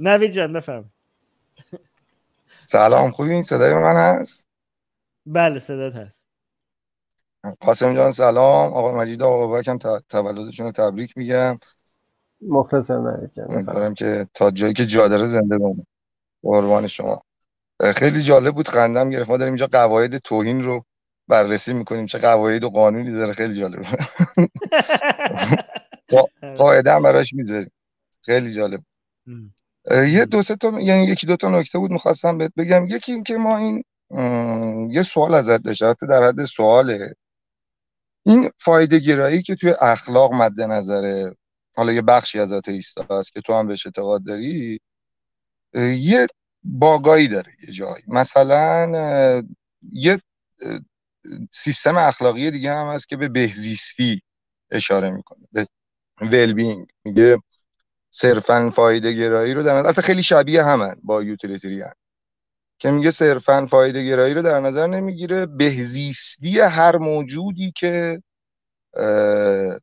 نوید جان بفهم سلام خوبی این صدای من هست بله صدات هست قاسم جان سلام آقا مجید آقا بکم تولدشون رو تبریک میگم مخلصم نوید جان که تا جایی که جادره زنده بمونه قربان شما خیلی جالب بود خندم گرفت ما داریم اینجا قواعد توهین رو بررسی میکنیم چه قواعد و قانونی داره خیلی جالب قاعده هم براش میذاریم خیلی جالب یه دو سه تا یعنی یکی دو تا نکته بود میخواستم بهت بگم یکی اینکه ما این یه سوال ازت داشته در حد سواله این فایده گرایی که توی اخلاق مد نظره حالا یه بخشی از ایستا هست که تو هم بهش اعتقاد داری یه باگایی داره یه جایی مثلا یه سیستم اخلاقی دیگه هم هست که به بهزیستی اشاره میکنه به ولبینگ میگه صرفا فایده گرایی رو در نظر حتی خیلی شبیه همن با هم که میگه صرفا فایده گرایی رو در نظر نمیگیره بهزیستی هر موجودی که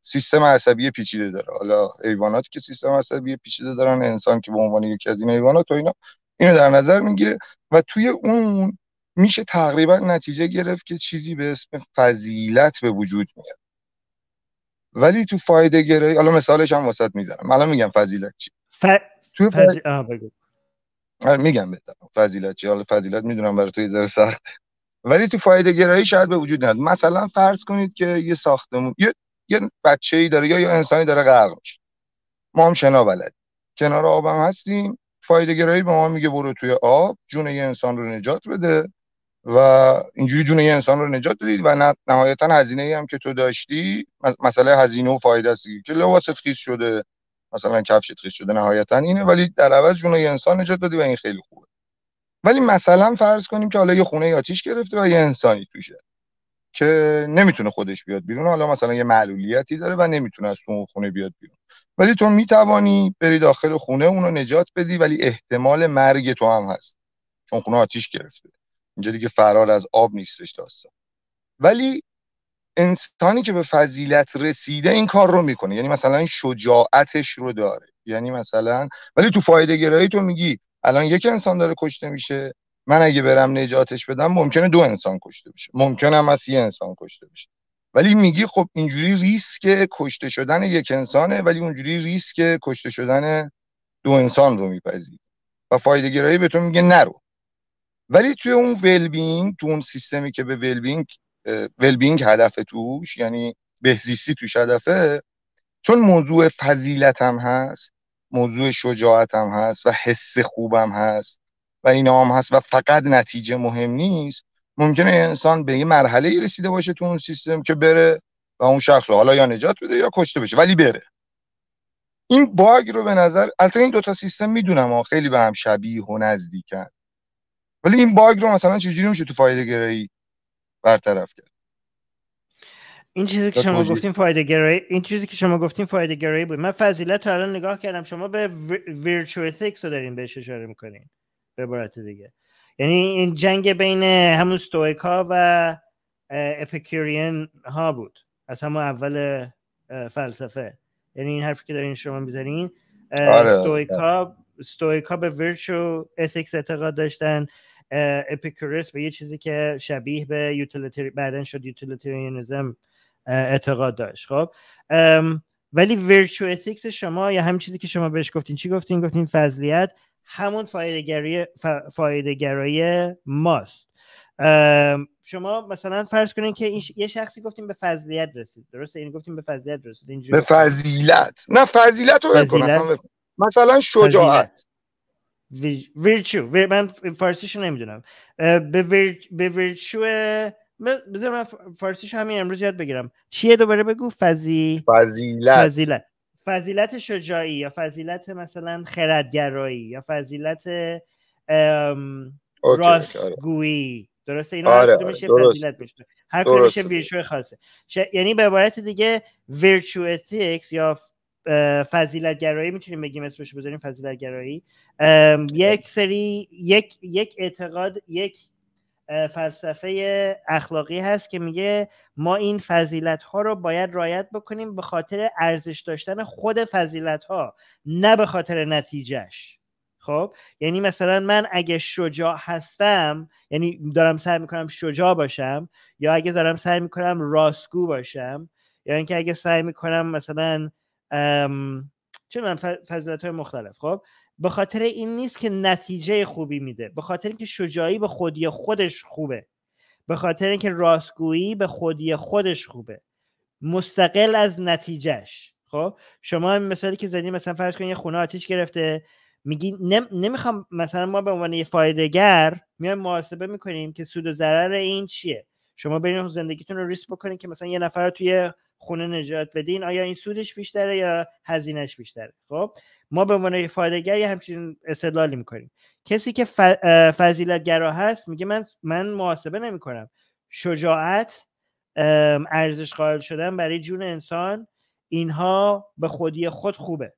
سیستم عصبی پیچیده داره حالا حیواناتی که سیستم عصبی پیچیده دارن انسان که به عنوان یکی از این حیوانات و اینا اینو در نظر میگیره و توی اون میشه تقریبا نتیجه گرفت که چیزی به اسم فضیلت به وجود میاد ولی تو فایده گرایی حالا مثالش هم واسط میزنم الان میگم فضیلت چی ف... تو بگو آره، میگم بهتر فضیلت چی حالا فضیلت میدونم برای تو یه ذره سخت ولی تو فایده گرایی شاید به وجود نیاد مثلا فرض کنید که یه ساختمون یه یه بچه داره یا یه انسانی داره غرق میشه ما هم شنا بلد کنار آبم هستیم فایده گرایی به ما میگه برو توی آب جون یه انسان رو نجات بده و اینجوری جون یه انسان رو نجات دادید و نهایتا هزینه ای هم که تو داشتی مسئله هزینه و فایده است که لباست خیس شده مثلا کفشت خیس شده نهایتا اینه ولی در عوض جون یه انسان نجات دادی و این خیلی خوبه ولی مثلا فرض کنیم که حالا یه خونه آتیش گرفته و یه انسانی توشه که نمیتونه خودش بیاد بیرون حالا مثلا یه معلولیتی داره و نمیتونه از تو خونه بیاد بیرون ولی تو میتوانی بری داخل خونه اونو نجات بدی ولی احتمال مرگ تو هم هست چون خونه آتیش گرفته اینجا دیگه فرار از آب نیستش داستان ولی انسانی که به فضیلت رسیده این کار رو میکنه یعنی مثلا شجاعتش رو داره یعنی مثلا ولی تو فایده گرایی تو میگی الان یک انسان داره کشته میشه من اگه برم نجاتش بدم ممکنه دو انسان کشته بشه ممکنه هم از یه انسان کشته بشه ولی میگی خب اینجوری ریسک کشته شدن یک انسانه ولی اونجوری ریسک کشته شدن دو انسان رو میپذیری و فایده گرایی به تو میگه نرو ولی توی اون ولبینگ تو اون سیستمی که به ولبینگ ولبینگ هدف توش یعنی بهزیستی توش هدفه چون موضوع فضیلت هست موضوع شجاعت هم هست و حس خوبم هست و اینا هم هست و فقط نتیجه مهم نیست ممکنه انسان به یه مرحله رسیده باشه تو اون سیستم که بره و اون شخص رو حالا یا نجات بده یا کشته بشه ولی بره این باگ رو به نظر البته این دوتا سیستم میدونم خیلی به هم شبیه و نزدیکن ولی این باگ رو مثلا چجوری میشه تو فایده گرایی برطرف کرد این چیزی که شما گفتین فایده گرایی این چیزی که شما گفتین فایده گرایی بود من فضیلت تا الان نگاه کردم شما به ویرچوال رو دارین بهش اشاره میکنین به عبارت دیگه یعنی این جنگ بین همون ها و اپیکوریان ها بود از همون اول فلسفه یعنی این حرفی که دارین شما میذارین آره. استوئیکا آره. به ویرچو اتیکس اعتقاد داشتن اپیکوریس به یه چیزی که شبیه به یوتیلیتری بعدن شد یوتیلیتریانیزم اعتقاد داشت خب ولی ویرچو اتیکس شما یا همین چیزی که شما بهش گفتین چی گفتین گفتین فضلیت همون فایدهگرایی گرایی ماست شما مثلا فرض کنین که یه شخصی گفتیم به فضلیت رسید درسته این یعنی گفتیم به فضلیت رسید به فضیلت نه فضیلت رو فضیلت. مثلا شجاعت ویرچو ویر من فارسیش نمیدونم به ویرچو بذار من فارسیش همین امروز یاد بگیرم چیه دوباره بگو فضی فضیلت فضیلت فضیلت شجاعی یا فضیلت مثلا خردگرایی یا فضیلت ام... آره. راستگویی درسته اینا آره، هر میشه درست. فضیلت هر کدومش میشه ویرچو خاصه یعنی به عبارت دیگه ویرچو یا فضیلت گرایی میتونیم بگیم اسمش بذاریم فضیلت گرایی خب. یک سری یک یک اعتقاد یک فلسفه اخلاقی هست که میگه ما این فضیلت ها رو باید رایت بکنیم به خاطر ارزش داشتن خود فضیلت ها نه به خاطر نتیجهش خب یعنی مثلا من اگه شجاع هستم یعنی دارم سعی میکنم شجاع باشم یا اگه دارم سعی میکنم راستگو باشم یا یعنی اینکه اگه سعی میکنم مثلا چه من فضیلت های مختلف خب به خاطر این نیست که نتیجه خوبی میده به خاطر اینکه شجاعی به خودی خودش خوبه به خاطر اینکه راستگویی به خودی خودش خوبه مستقل از نتیجهش خب شما مثالی که زدیم مثلا فرض کن یه خونه آتیش گرفته میگی نم، نمیخوام مثلا ما به عنوان یه فایدهگر میایم محاسبه میکنیم که سود و ضرر این چیه شما برین زندگیتون رو ریسک بکنین که مثلا یه نفر توی خونه نجات بدین آیا این سودش بیشتره یا هزینهش بیشتره خب ما به عنوان فایدهگری همچین استدلالی میکنیم کسی که ف... گرا هست میگه من من محاسبه نمیکنم شجاعت ارزش قائل شدن برای جون انسان اینها به خودی خود خوبه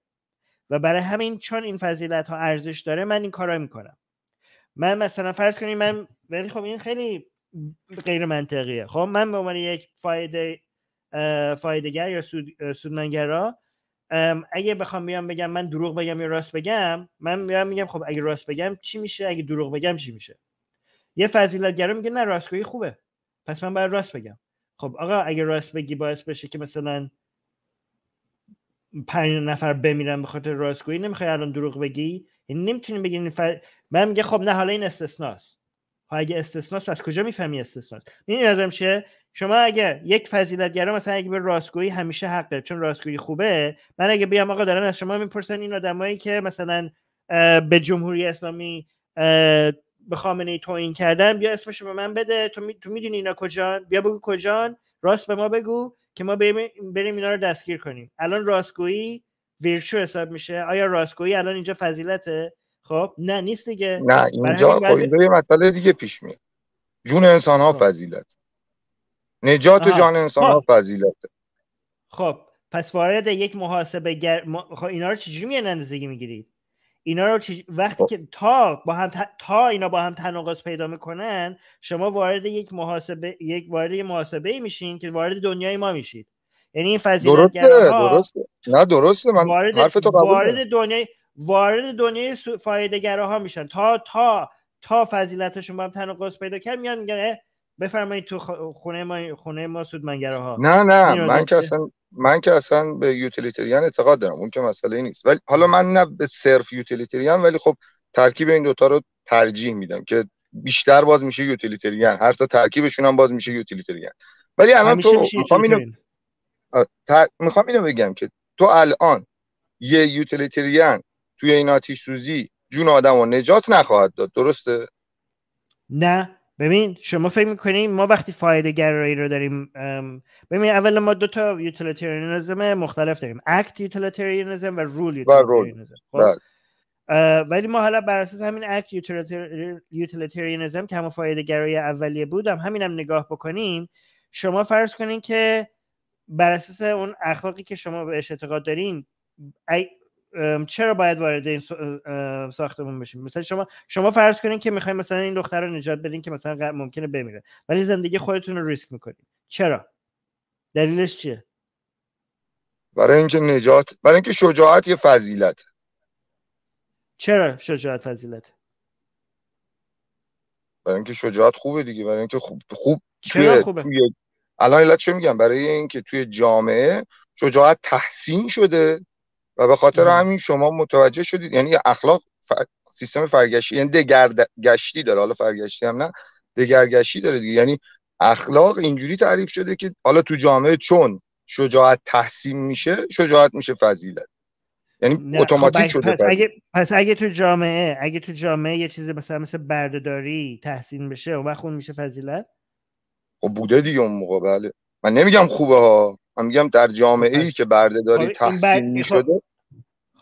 و برای همین چون این فضیلت ها ارزش داره من این کارا میکنم من مثلا فرض کنیم من ولی خب این خیلی غیر منطقیه خب من به عنوان یک فایده فایدگر یا سود، سودمنگرا اگه بخوام بیام بگم من دروغ بگم یا راست بگم من میام میگم خب اگه راست بگم چی میشه اگه دروغ بگم چی میشه یه فضیلتگرا میگه نه راستگویی خوبه پس من باید راست بگم خب آقا اگه راست بگی باعث بشه که مثلا پنج نفر بمیرن به خاطر راستگویی نمیخوای الان دروغ بگی یعنی نمیتونی بگی من میگه خب نه حالا این استثناست خب اگه استثناست از کجا میفهمی استثناست میدونی نظرم چیه شما اگه یک فضیلتگرا مثلا اگه به راستگویی همیشه حق چون راستگویی خوبه من اگه بیام آقا دارن از شما میپرسن این آدمایی که مثلا به جمهوری اسلامی به خامنه ای کردن بیا اسمش به من بده تو, میدونی اینا کجان بیا بگو کجان راست به ما بگو که ما بریم اینا رو دستگیر کنیم الان راستگویی ویرچو حساب میشه آیا راستگویی الان اینجا فضیلته خب نه نیست دیگه نه اینجا خب، دیگه پیش میاد جون انسان ها خب. فضیلت نجات آها. جان انسان ها خب. فضیلته خب پس وارد یک محاسبه گر... خب اینا رو چجوری میان اندازگی میگیرید اینا رو چج... وقتی خب. که تا با هم ت... تا اینا با هم تناقض پیدا میکنن شما وارد یک محاسبه یک وارد یک محاسبه میشین که وارد دنیای ما میشید یعنی این فضیلت درسته, درسته. نه درسته من وارد, حرف تو قبول وارد دنیای وارد دنیای فایده گراها میشن تا تا تا فضیلتشون با هم تناقض پیدا کرد میان میگن بفرمایید تو خونه ما خونه ما سودمنگراها نه نه من که اصلا من که اصلا به یوتیلیتریان اعتقاد دارم اون که مسئله نیست ولی حالا من نه به صرف یوتیلیتریان ولی خب ترکیب این دوتا رو ترجیح میدم که بیشتر باز میشه یوتیلیتریان هر تا ترکیبشون هم باز میشه یوتیلیتریان ولی الان تو میخوام اینو میخوام اینو بگم که تو الان یه یوتیلیتریان توی این آتیش سوزی جون آدم و نجات نخواهد داد درسته نه ببین شما فکر میکنیم ما وقتی فایده گرایی رو داریم ببین اول ما دو تا مختلف داریم اکت یوتیلیتریانیزم و رول یوتیلیتریانیزم خب؟ بله. ولی ما حالا بر اساس همین اکت یوتیلیتریانیزم که همون فایده گرایی اولیه بودم هم نگاه بکنیم شما فرض کنین که بر اساس اون اخلاقی که شما بهش اعتقاد دارین چرا باید وارد این ساختمون بشیم مثلا شما شما فرض کنین که میخوایم مثلا این دختر رو نجات بدین که مثلا ممکنه بمیره ولی زندگی خب. خودتون رو ریسک میکنین چرا دلیلش چیه برای اینکه نجات برای اینکه شجاعت یه فضیلت چرا شجاعت فضیلت برای اینکه شجاعت خوبه دیگه برای اینکه خوب خوب چرا خوبه؟ الان چه میگم برای اینکه توی جامعه شجاعت تحسین شده و به خاطر همین شما متوجه شدید یعنی اخلاق سیستم فرگشتی یعنی دگرگشتی داره حالا فرگشتی هم نه دگرگشتی داره دیگه یعنی اخلاق اینجوری تعریف شده که حالا تو جامعه چون شجاعت تحسین میشه شجاعت میشه فضیلت یعنی خب، اتوماتیک شده پس اگه, پس اگه تو جامعه اگه تو جامعه یه چیزی مثلا مثل بردهداری تحسین بشه و خون میشه فضیلت خب بوده دیگه اون موقع بله من نمیگم خوبه ها من میگم در جامعه ای خب که بردهداری خب تحسین می شده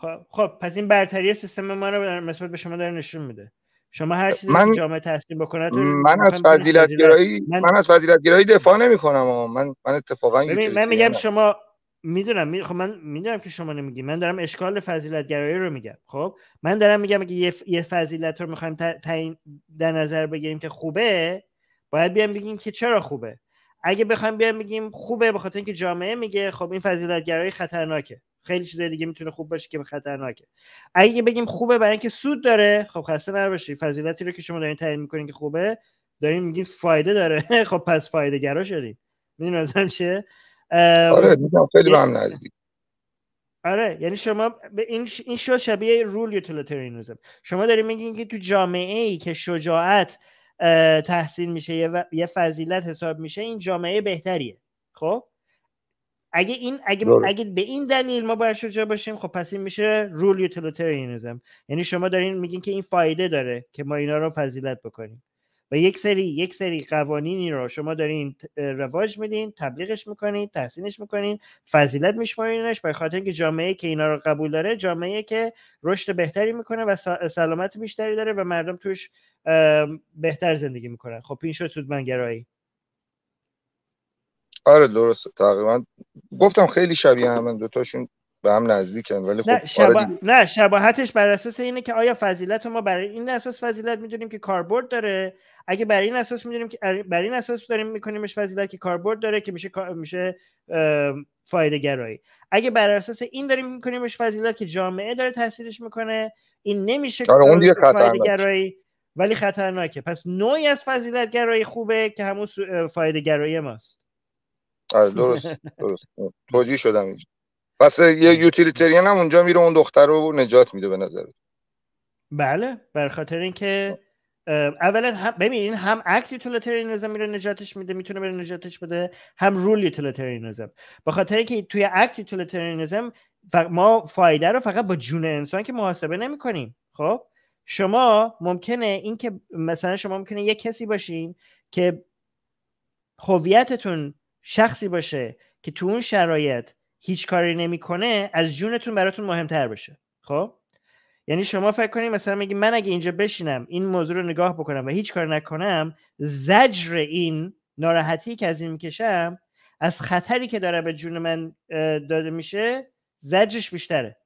خب-, خب،, خب پس این برتری سیستم ما رو نسبت به شما داره نشون میده شما هر چیزی من... جامعه تحسین بکنه من از فضیلت گرایی من... من... از فضیلت گرایی دفاع نمی کنم آه. من من اتفاقا من میگم شما میدونم می... خب من میدونم که شما نمیگی من دارم اشکال فضیلت گرایی رو میگم خب من دارم میگم اگه یه, ف... فضیلت رو میخوایم تعیین در نظر بگیریم که خوبه باید بیام بگیم که چرا خوبه اگه بخوایم بیایم بگیم خوبه به خاطر اینکه جامعه میگه خب این فضیلتگرایی گرایی خطرناکه خیلی چیز دیگه میتونه خوب باشه که خطرناکه اگه بگیم خوبه برای اینکه سود داره خب خسته نباشی فضیلتی رو که شما دارین تعیین میکنین که خوبه دارین میگین فایده داره خب پس فایده گرا شدین از چه؟ چیه آره خیلی به هم نزدیک آره یعنی شما این ش... این شو شبیه رول شما دارین میگین که تو جامعه ای که شجاعت تحسین میشه یه, فضیلت حساب میشه این جامعه بهتریه خب اگه این اگه, اگه به این دلیل ما باید شجاع باشیم خب پس این میشه رول یوتیلیتریانیزم یعنی شما دارین میگین که این فایده داره که ما اینا رو فضیلت بکنیم و یک سری یک سری قوانینی رو شما دارین رواج میدین تبلیغش میکنین تحسینش میکنین فضیلت میشمارینش برای خاطر اینکه جامعه که اینا رو قبول داره جامعه که رشد بهتری میکنه و سلامت بیشتری داره و مردم توش بهتر زندگی میکنن خب این شد سودمنگرایی آره درسته تقریبا گفتم خیلی شبیه همین دوتاشون به هم نزدیکن ولی خب نه, آره شبا... نه شباهتش بر اساس اینه که آیا فضیلت ما برای این اساس فضیلت میدونیم که کاربرد داره اگه برای این اساس میدونیم که برای این اساس داریم میکنیمش فضیلت که کاربرد داره که میشه میشه فایده گرایی اگه بر اساس این داریم میکنیمش فضیلت که جامعه داره تاثیرش میکنه این نمیشه آره اون گرایی ولی خطرناکه پس نوعی از فضیلت گرایی خوبه که همون فایده گرایی ماست آره درست درست توجیه شدم پس یه یوتیلیتریان هم اونجا میره اون دختر رو نجات میده به نظر بله بر خاطر اینکه اولا هم هم اکت یوتیلیتریانیزم میره نجاتش میده میتونه بره نجاتش بده هم رول یوتیلیتریانیزم به خاطر اینکه توی اکت یوتیلیتریانیزم ما فایده رو فقط با جون انسان که محاسبه نمی کنیم خب شما ممکنه اینکه مثلا شما ممکنه یک کسی باشین که هویتتون شخصی باشه که تو اون شرایط هیچ کاری نمیکنه از جونتون براتون مهمتر بشه خب یعنی شما فکر کنید مثلا میگی من اگه اینجا بشینم این موضوع رو نگاه بکنم و هیچ کار نکنم زجر این ناراحتی که از این میکشم از خطری که داره به جون من داده میشه زجرش بیشتره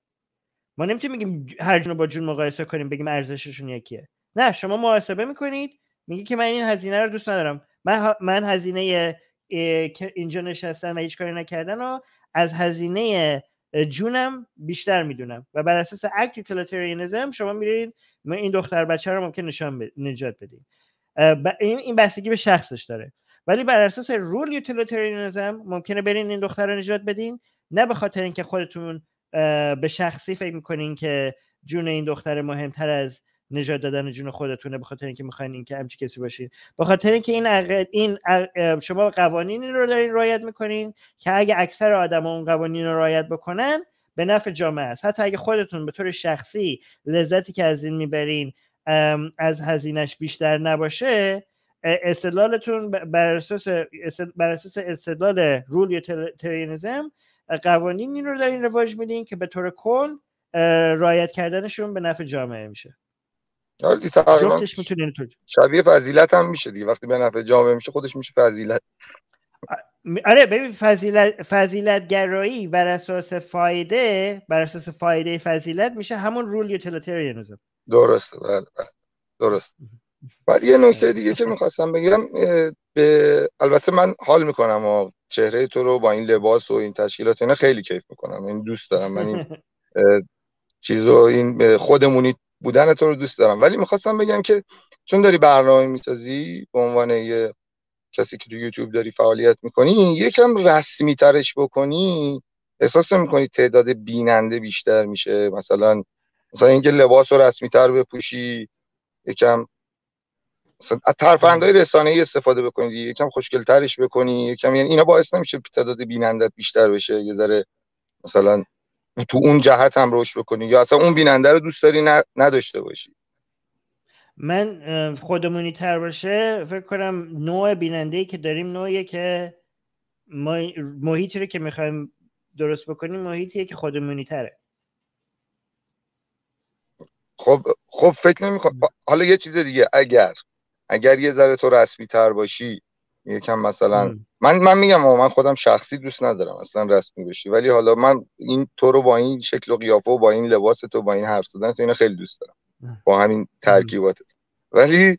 ما نمیتونیم بگیم هر جون رو با جون مقایسه کنیم بگیم ارزششون یکیه نه شما محاسبه میکنید میگی که من این هزینه رو دوست ندارم من, من هزینه اینجا نشستن و هیچ کاری نکردن و از هزینه جونم بیشتر میدونم و بر اساس اکت یوتیلیتریانیزم شما میرین این دختر بچه رو ممکن نشان نجات بدین این بستگی به شخصش داره ولی بر اساس رول یوتیلیتریانیزم ممکنه برین این دختر رو نجات بدین نه به خاطر اینکه خودتون به شخصی فکر میکنین که جون این دختر مهمتر از نجات دادن جون خودتونه بخاطر اینکه میخواین اینکه همچی کسی باشین بخاطر اینکه این این شما قوانین رو دارین رعایت میکنین که اگه اکثر آدم اون قوانین رو رعایت بکنن به نفع جامعه است حتی اگه خودتون به طور شخصی لذتی که از این میبرین از هزینش بیشتر نباشه استدلالتون بر اساس استدلال رول ترینزم این رو دارین رواج میدین که به طور کل رایت کردنشون به نفع جامعه میشه تقریبا شبیه فضیلت هم میشه دیگه وقتی به نفع جامعه میشه خودش میشه فضیلت آره ببین فضیلت فضیلت گرایی بر اساس فایده بر اساس فایده فضیلت میشه همون رول یوتیلیتریانیسم درسته بله،, بله درست بعد یه نکته دیگه که میخواستم بگم به... البته من حال میکنم و چهره تو رو با این لباس و این تشکیلات اینا خیلی کیف میکنم این دوست دارم من این چیز این خودمونی بودن تو رو دوست دارم ولی میخواستم بگم که چون داری برنامه میسازی به عنوان یه کسی که تو یوتیوب داری فعالیت میکنی یکم رسمی ترش بکنی احساس میکنی تعداد بیننده بیشتر میشه مثلا مثلا اینکه لباس رو رسمی تر بپوشی یکم مثلا از های رسانه ای استفاده بکنی یکم خوشگل ترش بکنی یکم یعنی اینا باعث نمیشه تعداد بینندت بیشتر بشه یه ذره مثلا تو اون جهت هم روش بکنی یا اصلا اون بیننده رو دوست داری نداشته باشی من خودمونی تر باشه فکر کنم نوع بیننده ای که داریم نوعیه که محیطی رو که میخوایم درست بکنیم محیطیه که خودمونی تره خب خب فکر نمی حالا یه چیز دیگه اگر اگر یه ذره تو رسمی تر باشی یکم مثلا من من میگم و من خودم شخصی دوست ندارم اصلا رسمی بشی ولی حالا من این تو رو با این شکل و قیافه و با این لباس تو با این حرف زدن تو اینو خیلی دوست دارم با همین ترکیباتت ولی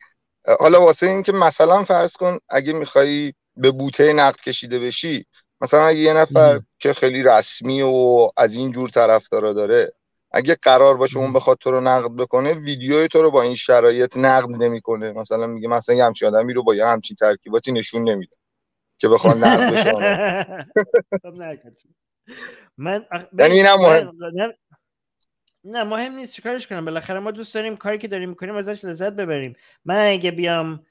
حالا واسه اینکه مثلا فرض کن اگه میخوایی به بوته نقد کشیده بشی مثلا اگه یه نفر که خیلی رسمی و از این جور طرفدارا داره اگه قرار باشه اون بخواد تو رو نقد بکنه ویدیوی تو رو با این شرایط نقد نمیکنه مثلا میگه مثلا یه همچین آدمی رو با یه همچین ترکیباتی نشون نمیده که بخواد نقد بشه آره. خب، من یعنی مهم نه مهم نیست چیکارش کنم بالاخره ما دوست داریم کاری که داریم میکنیم ازش لذت ببریم من اگه بیام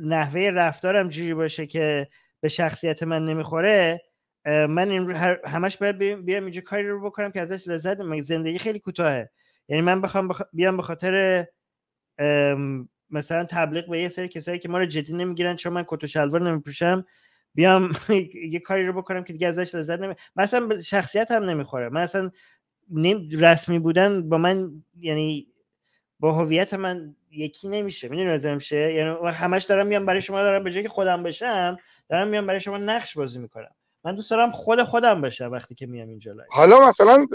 نحوه رفتارم جوری باشه که به شخصیت من نمیخوره من این همش باید بیام اینجا کاری رو بکنم که ازش لذت من زندگی خیلی کوتاهه یعنی من بخوام بیام به خاطر مثلا تبلیغ به یه سری کسایی که ما رو جدی نمیگیرن چون من کت و شلوار نمیپوشم بیام یه کاری رو بکنم که دیگه ازش لذت نمی مثلا شخصیت هم نمیخوره من اصلا نیم رسمی بودن با من یعنی با هویت من یکی نمیشه میدونی لازم شه یعنی همش دارم میام برای شما دارم به جای که خودم بشم دارم میام برای شما نقش بازی میکنم من دوست دارم خود خودم بشه وقتی که میام اینجا حالا مثلا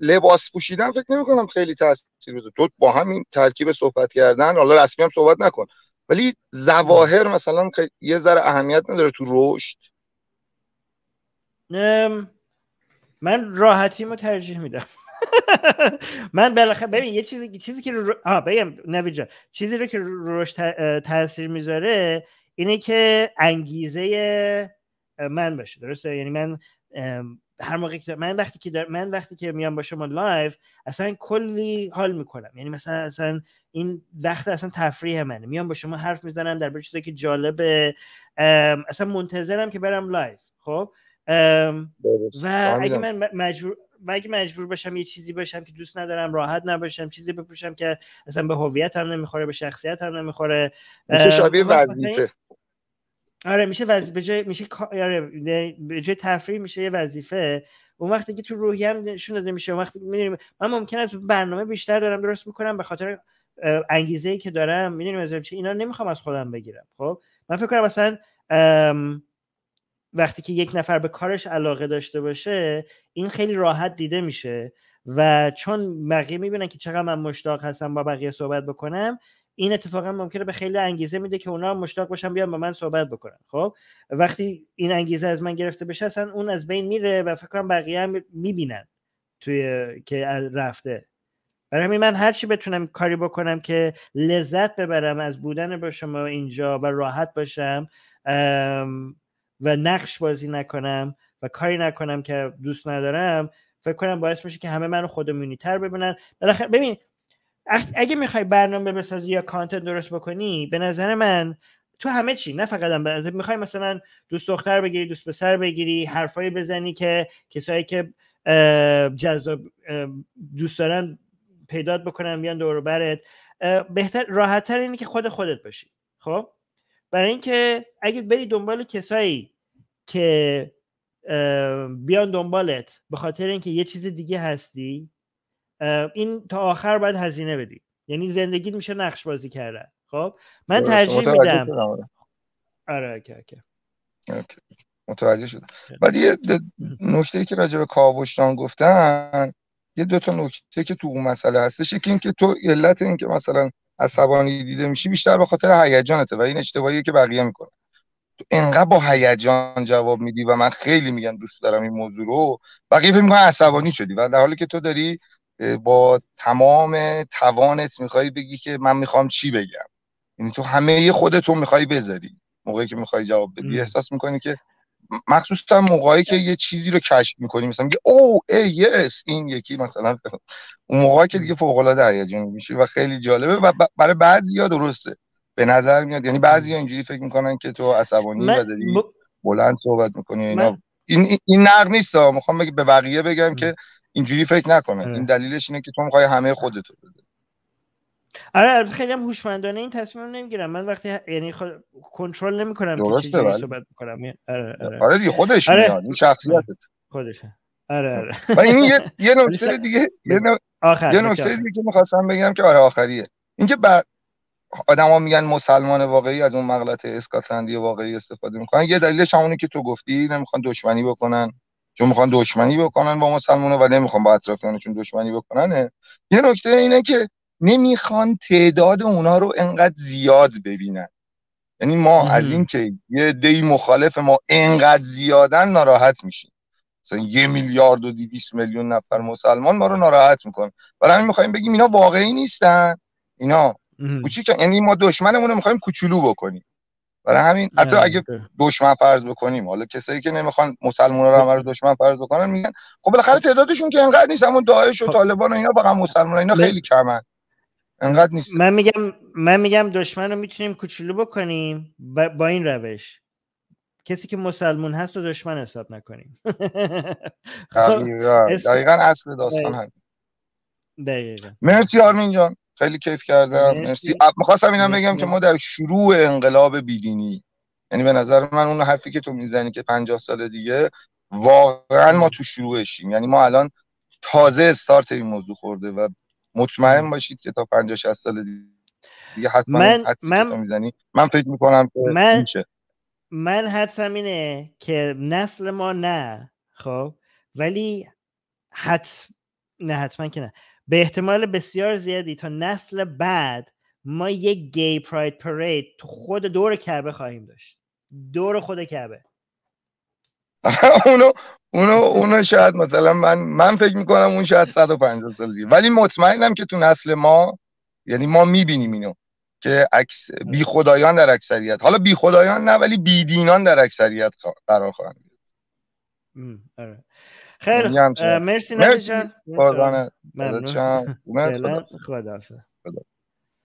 لباس پوشیدن فکر نمی کنم خیلی تاثیر بذاره تو با همین ترکیب صحبت کردن حالا رسمی هم صحبت نکن ولی زواهر مثلا یه ذره اهمیت نداره تو رشد من راحتیمو ترجیح میدم من بالاخره ببین یه چیزی چیزی که بگم چیزی رو که روش تاثیر میذاره اینه که انگیزه من باشه درسته یعنی من هر موقع که من وقتی که من وقتی که میام با شما لایو اصلا کلی حال میکنم یعنی مثلا اصلا این وقت اصلا تفریح منه میام با شما حرف میزنم در چیزایی که جالبه اصلا منتظرم که برم لایو خب و اگه من مجبور و اگه مجبور باشم یه چیزی باشم که دوست ندارم راحت نباشم چیزی بپوشم که اصلا به هویتم نمیخوره به شخصیتم نمیخوره میشه شبیه آره میشه به جای میشه آره یعنی به جای تفریح میشه یه وظیفه اون وقتی که تو روحی هم داده میشه وقتی میدونیم من ممکن است برنامه بیشتر دارم درست میکنم به خاطر انگیزه ای که دارم میدونیم از چه اینا نمیخوام از خودم بگیرم خب من فکر کنم مثلا وقتی که یک نفر به کارش علاقه داشته باشه این خیلی راحت دیده میشه و چون بقیه میبینن که چقدر من مشتاق هستم با بقیه صحبت بکنم این اتفاقا ممکنه به خیلی انگیزه میده که اونا مشتاق باشن بیان با من صحبت بکنن خب وقتی این انگیزه از من گرفته بشه اصلا اون از بین میره و فکر کنم بقیه هم میبینن توی که رفته برای همین من هرچی بتونم کاری بکنم که لذت ببرم از بودن با شما اینجا و راحت باشم و نقش بازی نکنم و کاری نکنم که دوست ندارم فکر کنم باعث میشه که همه منو خودمونی تر ببینن بالاخره ببین اگه میخوای برنامه بسازی یا کانتنت درست بکنی به نظر من تو همه چی نه فقط هم برنامه میخوای مثلا دوست دختر بگیری دوست پسر بگیری حرفایی بزنی که کسایی که جذاب دوست دارن پیدات بکنن بیان دور برت بهتر تر اینه که خود خودت باشی خب برای اینکه اگه بری دنبال کسایی که بیان دنبالت به خاطر اینکه یه چیز دیگه هستی این تا آخر باید هزینه بدی یعنی زندگیت میشه نقش بازی کرده خب من ترجیح میدم آره, آره، اوکی اوکی متوجه شدم بعد یه نکته که راجع به کاوشتان گفتن یه دو تا نکته که تو اون مسئله هستش این اینکه تو علت که مثلا عصبانی دیده میشی بیشتر به خاطر هیجانته و این اشتباهیه که بقیه میکنه تو انقدر با هیجان جواب میدی و من خیلی میگم دوست دارم این موضوع رو بقیه فکر میکنن عصبانی شدی و در حالی که تو داری با تمام توانت میخوای بگی که من میخوام چی بگم یعنی تو همه خودتو میخوای بذاری موقعی که میخوای جواب بدی احساس میکنی که مخصوصا موقعی که یه چیزی رو کشف میکنی مثلا میگه او ای یس این یکی مثلا اون موقعی که دیگه فوق العاده هیجان میشه و خیلی جالبه و برای بعضی ها درسته به نظر میاد یعنی ها اینجوری فکر میکنن که تو عصبانی و داری بلند صحبت میکنی اینا این این نقد نیست میخوام بگم به بقیه بگم که اینجوری فکر نکنه آره. این دلیلش اینه که تو میخوای همه خودتو بده آره خیلی هم هوشمندانه این تصمیم نمیگیرم من وقتی یعنی خ... کنترل نمیکنم درست که صحبت میکنم آره آره, آره دیگه خودش آره. میاد این شخصیتت خودشه آره آره و این یه یه نکته دیگه یه آخر یه نکته دیگه که میخواستم بگم که آره آخریه اینکه بعد آدما میگن مسلمان واقعی از اون مغلطه اسکاتلندی واقعی استفاده میکنن یه دلیلش همونه که تو گفتی نمیخوان دشمنی بکنن چون میخوان دشمنی بکنن با مسلمان و نمیخوان با اطرافیانشون دشمنی بکنن یه نکته اینه که نمیخوان تعداد اونا رو انقدر زیاد ببینن یعنی ما مم. از که یه دی مخالف ما انقدر زیادن ناراحت میشیم مثلا یه میلیارد و 200 میلیون نفر مسلمان ما رو ناراحت میکنن برای همین میخوایم بگیم اینا واقعی نیستن اینا کوچیک یعنی ما دشمنمون رو میخوایم کوچولو بکنیم برای همین حتی اگه دشمن فرض بکنیم حالا کسایی که نمیخوان مسلمان رو رو دشمن فرض بکنن میگن خب بالاخره تعدادشون که انقدر نیست همون داعش و خب. طالبان و اینا واقعا مسلمان اینا خیلی کمن انقدر نیست من میگم من میگم دشمن رو میتونیم کوچولو بکنیم با, این روش کسی که مسلمون هست و دشمن حساب نکنیم خب، دقیقا اصل داستان هست مرسی آرمین جان خیلی کیف کردم مرسی میخواستم اینم بگم که ما در شروع انقلاب بیدینی یعنی به نظر من اون حرفی که تو میزنی که 50 سال دیگه واقعا ما تو شروعشیم یعنی ما الان تازه استارت این موضوع خورده و مطمئن باشید که تا 50 60 سال دیگه حتما من من میزنی من فکر میکنم که من میشه. من حدسم اینه که نسل ما نه خب ولی حت نه حتما که نه به احتمال بسیار زیادی تا نسل بعد ما یک گی پراید پرید تو خود دور کعبه خواهیم داشت دور خود کعبه اونو اونو اونو شاید مثلا من من فکر میکنم اون شاید 150 سال دیگه ولی مطمئنم که تو نسل ما یعنی ما میبینیم اینو که بی خدایان در اکثریت حالا بی خدایان نه ولی بی دینان در اکثریت قرار خواهند خیلی مرسی مرسی خدا خدا